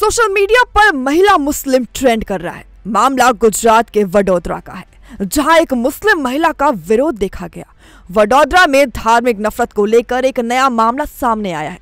social media पर महिला मुस्लिम trend कर रहा है मामला गुजरात के वडोदरा का है जहां एक मुस्लिम महिला का विरोध देखा गया वडोदरा में धार्मिक नफरत को लेकर एक नया मामला सामने आया है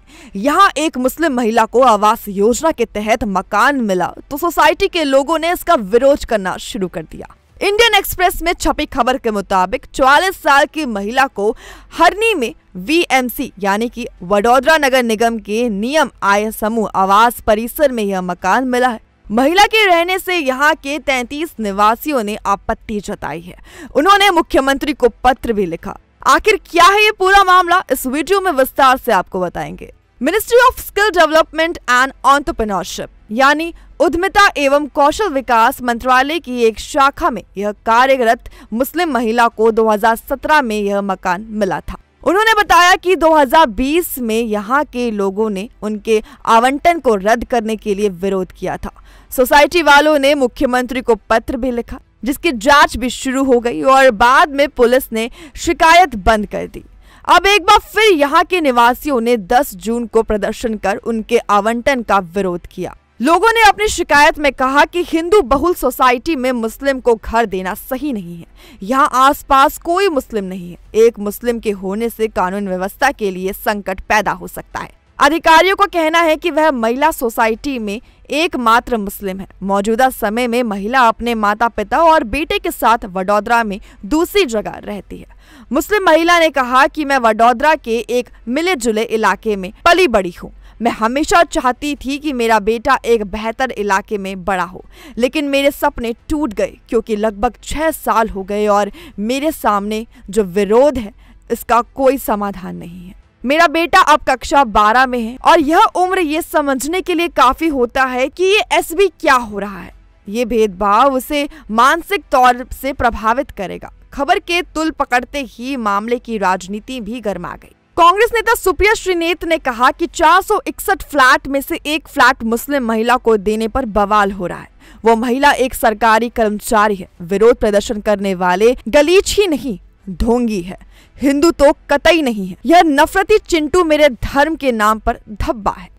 यहाँ एक मुस्लिम महिला को आवास योजना के तहत मकान मिला तो सोसाइटी के लोगों ने इसका विरोध करना शुरू कर दिया इंडियन एक्सप्रेस में छपी खबर के मुताबिक 44 साल की महिला को हरनी में वीएमसी यानी कि वडोदरा नगर निगम के नियम आय समूह आवास परिसर में यह मकान मिला है महिला के रहने से यहाँ के 33 निवासियों ने आपत्ति जताई है उन्होंने मुख्यमंत्री को पत्र भी लिखा आखिर क्या है ये पूरा मामला इस वीडियो में विस्तार से आपको बताएंगे ministry of skill development and entrepreneurship यानी उद्यमिता एवं कौशल विकास मंत्रालय की एक शाखा में यह कार्यरत मुस्लिम महिला को 2017 में यह मकान मिला था उन्होंने बताया कि 2020 में यहाँ के लोगों ने उनके आवंटन को रद्द करने के लिए विरोध किया था सोसाइटी वालों ने मुख्यमंत्री को पत्र भी लिखा जिसकी जांच भी शुरू हो गई और बाद में पुलिस ने शिकायत बंद कर दी अब एक बार फिर यहाँ के निवासियों ने 10 जून को प्रदर्शन कर उनके आवंटन का विरोध किया लोगों ने अपनी शिकायत में कहा कि हिंदू बहुल सोसाइटी में मुस्लिम को घर देना सही नहीं है यहाँ आसपास कोई मुस्लिम नहीं है एक मुस्लिम के होने से कानून व्यवस्था के लिए संकट पैदा हो सकता है अधिकारियों का कहना है कि वह महिला सोसाइटी में एकमात्र मुस्लिम है मौजूदा समय में महिला अपने माता पिता और बेटे के साथ वडोदरा में दूसरी जगह रहती है मुस्लिम महिला ने कहा कि मैं वडोदरा के एक मिले जुले इलाके में पली बड़ी हूँ मैं हमेशा चाहती थी कि मेरा बेटा एक बेहतर इलाके में बड़ा हो लेकिन मेरे सपने टूट गए क्योंकि लगभग छः साल हो गए और मेरे सामने जो विरोध है इसका कोई समाधान नहीं है मेरा बेटा अब कक्षा बारह में है और यह उम्र ये समझने के लिए काफी होता है कि ये एस क्या हो रहा है ये भेदभाव उसे मानसिक तौर से प्रभावित करेगा खबर के तुल पकड़ते ही मामले की राजनीति भी गर्मा गई कांग्रेस नेता सुप्रिया श्रीनेत ने कहा कि 461 फ्लैट में से एक फ्लैट मुस्लिम महिला को देने पर बवाल हो रहा है वो महिला एक सरकारी कर्मचारी है विरोध प्रदर्शन करने वाले गलीच ही नहीं ढोंगी है हिंदू तो कतई नहीं है यह नफरती चिंटू मेरे धर्म के नाम पर धब्बा है